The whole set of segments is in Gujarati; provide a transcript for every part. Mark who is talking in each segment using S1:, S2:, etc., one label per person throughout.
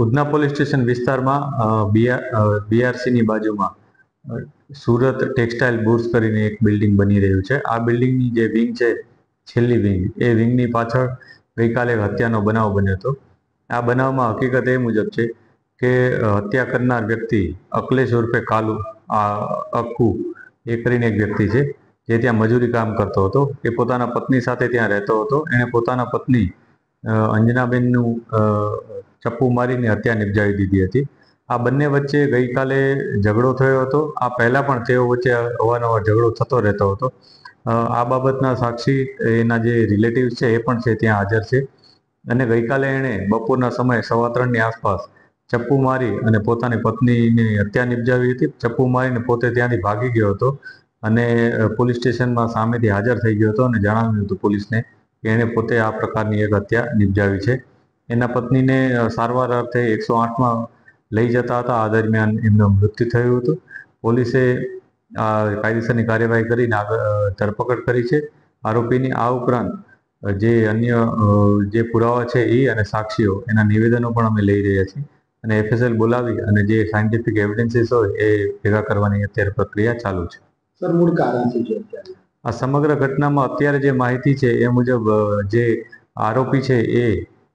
S1: ઉધના પોલીસ સ્ટેશન વિસ્તારમાં બીઆરસીની બાજુમાં સુરત ટેક્સટાઇલ બુર્સ કરીને એક બિલ્ડિંગ બની રહ્યું છે આ બિલ્ડિંગની જે વિંગ છે છેલ્લી વિંગ એ વિંગની પાછળ ગઈકાલે હત્યાનો બનાવ બન્યો હતો આ બનાવમાં હકીકત એ મુજબ છે કે હત્યા કરનાર વ્યક્તિ અકલેશ ઉર્ફે કાલુ આ અક્કુ એ કરીને એક વ્યક્તિ છે જે ત્યાં મજૂરી કામ કરતો હતો એ પોતાના પત્ની સાથે ત્યાં રહેતો હતો એણે પોતાના પત્ની અંજનાબેનનું ચપ્પુ મારીને હત્યા નિપજાવી દીધી હતી આ બંને વચ્ચે ગઈકાલે ઝઘડો થયો હતો આ પહેલાં પણ તેઓ વચ્ચે અવારનવાર ઝઘડો થતો રહેતો હતો આ બાબતના સાક્ષી એના જે રિલેટિવ છે એ પણ છે ત્યાં હાજર છે અને ગઈકાલે એણે બપોરના સમયે સવા ત્રણની આસપાસ ચપ્પુ મારી અને પોતાની પત્નીની હત્યા નિપજાવી હતી ચપ્પુ મારીને પોતે ત્યાંથી ભાગી ગયો હતો અને પોલીસ સ્ટેશનમાં સામેથી હાજર થઈ ગયો હતો અને જણાવ્યું હતું પોલીસને કે એણે પોતે આ પ્રકારની એક હત્યા નિપજાવી છે એના પત્નીને સારવાર અર્થે એકસો આઠમાં લઈ જતા હતા આ દરમિયાન એમનું મૃત્યુ થયું હતું પોલીસે કાયદેસરની કાર્યવાહી કરીને ધરપકડ કરી છે આરોપીની આ ઉપરાંત જે અન્ય જે પુરાવા છે એ અને સાક્ષીઓ એના નિવેદનો પણ અમે લઈ રહ્યા છીએ અને એફએસએલ બોલાવી અને જે સાયન્ટિફિક એવિડન્સીસ હોય એ ભેગા કરવાની અત્યારે પ્રક્રિયા ચાલુ છે
S2: સર મૂળ કારણ છે
S1: આ સમગ્ર ઘટનામાં અત્યારે જે માહિતી છે એ મુજબ જે આરોપી છે એ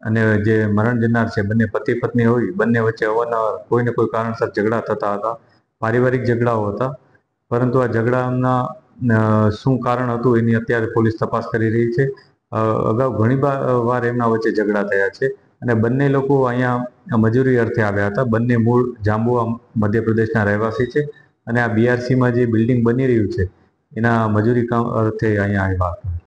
S1: અને જે મરણ જનાર છે બંને પતિ પત્ની હોય બંને વચ્ચે અવારનવાર કોઈને કોઈ કારણસર ઝઘડા થતા હતા પારિવારિક ઝઘડાઓ હતા પરંતુ આ ઝઘડાના શું કારણ હતું એની અત્યારે પોલીસ તપાસ કરી રહી છે અગાઉ ઘણી વાર એમના વચ્ચે ઝઘડા થયા છે અને બંને લોકો અહીંયા મજૂરી અર્થે આવ્યા હતા બંને મૂળ જાંબુઆ મધ્યપ્રદેશના રહેવાસી છે અને આ બીઆરસીમાં જે બિલ્ડિંગ બની રહ્યું છે એના મજૂરી કામ અર્થે અહીંયા આવ્યા હતા